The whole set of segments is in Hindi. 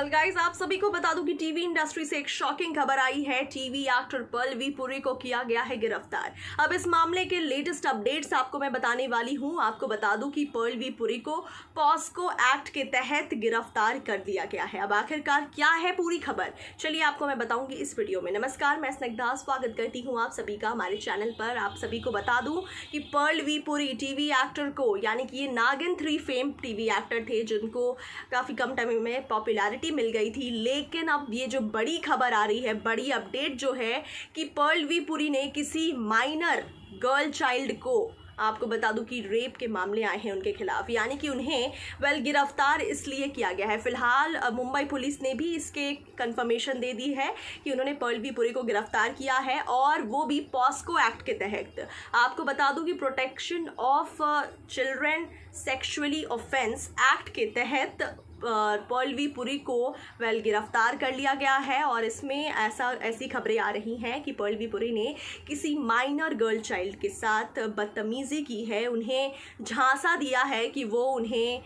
वेल आप सभी को बता दूं कि टीवी इंडस्ट्री से एक शॉकिंग खबर आई है टीवी एक्टर पलवी पुरी को किया गया है गिरफ्तार अब इस मामले के लेटेस्ट अपडेट्स आपको मैं बताने वाली हूं आपको बता दूं कि पलवी पुरी को पॉस्को एक्ट के तहत गिरफ्तार कर दिया गया है अब आखिरकार क्या है पूरी खबर चलिए आपको मैं बताऊंगी इस वीडियो में नमस्कार मैं स्निग्धा स्वागत करती हूँ आप सभी का हमारे चैनल पर आप सभी को बता दूँ कि पलवी पुरी टीवी एक्टर को यानी कि ये नागिन थ्री फेम टीवी एक्टर थे जिनको काफ़ी कम टाइम में पॉपुलरिटी क्लैरिटी मिल गई थी लेकिन अब ये जो बड़ी खबर आ रही है बड़ी अपडेट जो है कि पर्ल वी पुरी ने किसी माइनर गर्ल चाइल्ड को आपको बता दूं कि रेप के मामले आए हैं उनके खिलाफ यानी कि उन्हें वेल गिरफ्तार इसलिए किया गया है फिलहाल मुंबई पुलिस ने भी इसके कंफर्मेशन दे दी है कि उन्होंने पर्लवी पुरी को गिरफ्तार किया है और वो भी पॉस्को एक्ट के तहत आपको बता दूं कि protection of children sexually offence act के तहत पौलवी पुरी को वेल गिरफ्तार कर लिया गया है और इसमें ऐसा ऐसी खबरें आ रही हैं कि पौलवी पुरी ने किसी माइनर गर्ल चाइल्ड के साथ बदतमीज़ी की है उन्हें झांसा दिया है कि वो उन्हें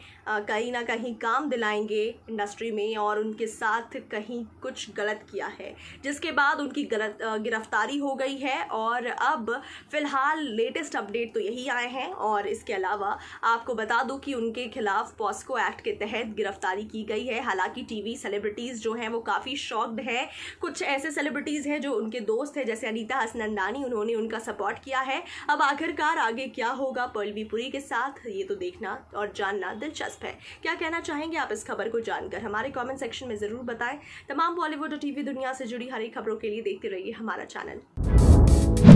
कहीं ना कहीं काम दिलाएंगे इंडस्ट्री में और उनके साथ कहीं कुछ गलत किया है जिसके बाद उनकी गलत गिरफ्तारी हो गई है और अब फ़िलहाल लेटेस्ट अपडेट तो यही आए हैं और इसके अलावा आपको बता दूं कि उनके खिलाफ पॉस्को एक्ट के तहत गिरफ्तार गिरफ्तारी की गई है हालांकि टीवी सेलिब्रिटीज़ जो हैं वो काफ़ी शॉक्ड हैं कुछ ऐसे सेलिब्रिटीज़ हैं जो उनके दोस्त हैं जैसे अनीता हसनंदानी उन्होंने उनका सपोर्ट किया है अब आखिरकार आगे क्या होगा पुरी के साथ ये तो देखना और जानना दिलचस्प है क्या कहना चाहेंगे आप इस खबर को जानकर हमारे कॉमेंट सेक्शन में ज़रूर बताएं तमाम बॉलीवुड और टीवी दुनिया से जुड़ी हर एक खबरों के लिए देखते रहिए हमारा चैनल